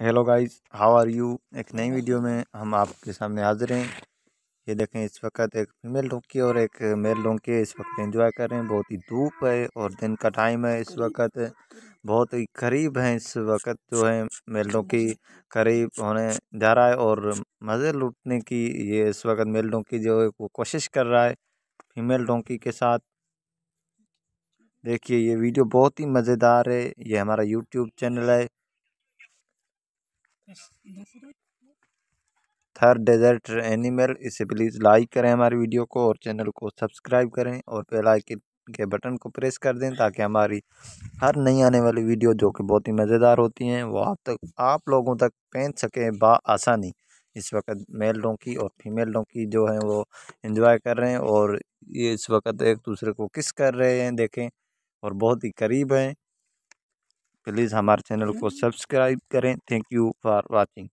hello guys how are you एक नई video में हम आपके सामने हाजिर हैं ये देखें इस वक्त एक फीमेल डोंकी और एक मेल डोंकी इस वक्त एंजॉय कर रहे हैं बहुत ही धूप है और दिन का टाइम है इस वक्त बहुत ही करीब हैं इस वक्त जो है मेल डोंकी करीब होने जा रहा है और मज़े लूटने की ये इस वक्त मेल डोंकी जो है वो कोशिश कर रहा है फीमेल डोंकी के साथ देखिए ये वीडियो बहुत ही मज़ेदार है ये हमारा यूट्यूब चैनल है थर डेजर्ट एनिमल इसे प्लीज़ लाइक करें हमारी वीडियो को और चैनल को सब्सक्राइब करें और बेल आइकन के बटन को प्रेस कर दें ताकि हमारी हर नई आने वाली वीडियो जो कि बहुत ही मज़ेदार होती हैं वो आप तक आप लोगों तक पहुँच सकें आसानी इस वक्त मेल डोंकी और फीमेल डोंकी जो हैं वो इन्जॉय कर रहे हैं और ये इस वक्त एक दूसरे को किस कर रहे हैं देखें और बहुत ही करीब हैं प्लीज़ हमारे चैनल को सब्सक्राइब करें थैंक यू फॉर वॉचिंग